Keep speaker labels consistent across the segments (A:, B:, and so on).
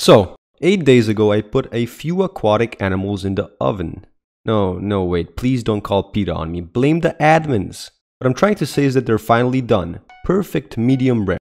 A: So, 8 days ago I put a few aquatic animals in the oven. No, no, wait, please don't call PETA on me, blame the admins. What I'm trying to say is that they're finally done. Perfect medium rare.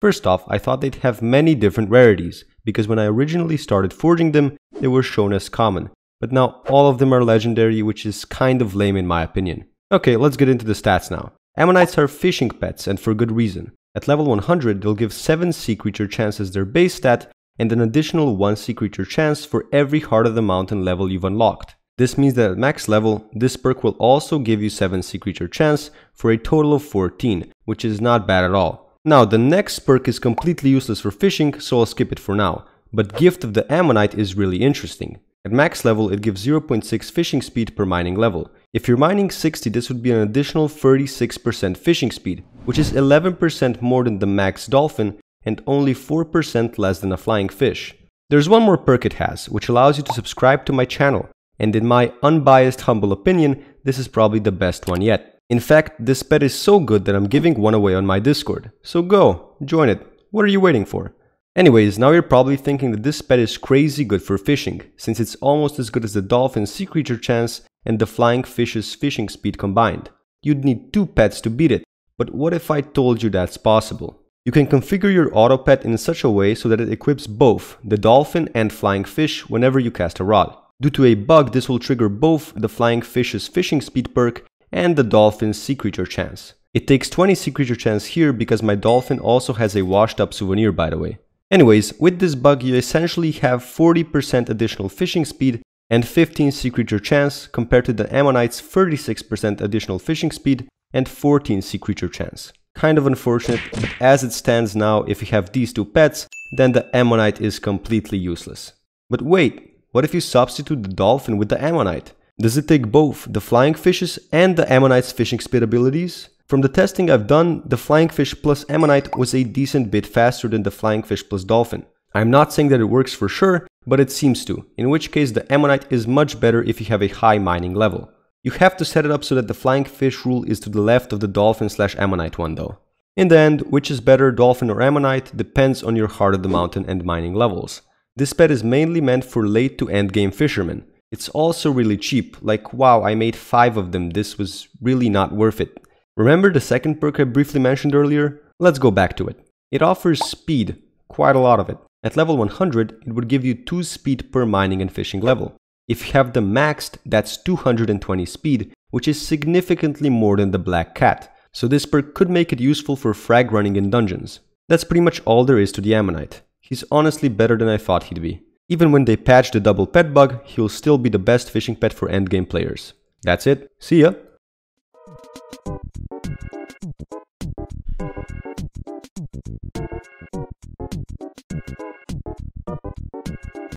A: First off, I thought they'd have many different rarities, because when I originally started forging them, they were shown as common. But now all of them are legendary, which is kind of lame in my opinion. Okay, let's get into the stats now. Ammonites are fishing pets, and for good reason. At level 100, they'll give 7 sea creature chances their base stat, and an additional 1 sea creature chance for every Heart of the Mountain level you've unlocked. This means that at max level, this perk will also give you 7 sea creature chance for a total of 14, which is not bad at all. Now, the next perk is completely useless for fishing, so I'll skip it for now, but Gift of the Ammonite is really interesting. At max level, it gives 0.6 fishing speed per mining level. If you're mining 60, this would be an additional 36% fishing speed, which is 11% more than the max dolphin and only 4% less than a flying fish. There's one more perk it has, which allows you to subscribe to my channel, and in my unbiased humble opinion, this is probably the best one yet. In fact, this pet is so good that I'm giving one away on my Discord, so go, join it, what are you waiting for? Anyways, now you're probably thinking that this pet is crazy good for fishing, since it's almost as good as the dolphin sea creature chance and the flying fish's fishing speed combined. You'd need two pets to beat it, but what if I told you that's possible? You can configure your auto pet in such a way so that it equips both the dolphin and flying fish whenever you cast a rod. Due to a bug, this will trigger both the flying fish's fishing speed perk and the dolphin's sea creature chance. It takes 20 sea creature chance here because my dolphin also has a washed up souvenir by the way. Anyways, with this bug you essentially have 40% additional fishing speed and 15 sea creature chance compared to the ammonite's 36% additional fishing speed and 14 sea creature chance. Kind of unfortunate, but as it stands now, if you have these two pets, then the Ammonite is completely useless. But wait, what if you substitute the dolphin with the Ammonite? Does it take both the flying fishes and the Ammonite's fishing speed abilities? From the testing I've done, the flying fish plus Ammonite was a decent bit faster than the flying fish plus dolphin. I'm not saying that it works for sure, but it seems to, in which case the Ammonite is much better if you have a high mining level. You have to set it up so that the flying fish rule is to the left of the dolphin slash ammonite one though. In the end, which is better, dolphin or ammonite, depends on your heart of the mountain and mining levels. This pet is mainly meant for late to end game fishermen. It's also really cheap, like wow, I made 5 of them, this was really not worth it. Remember the second perk I briefly mentioned earlier? Let's go back to it. It offers speed, quite a lot of it. At level 100, it would give you 2 speed per mining and fishing level. If you have the maxed, that's 220 speed, which is significantly more than the Black Cat, so this perk could make it useful for frag running in dungeons. That's pretty much all there is to the Ammonite. He's honestly better than I thought he'd be. Even when they patch the double pet bug, he'll still be the best fishing pet for endgame players. That's it, see ya!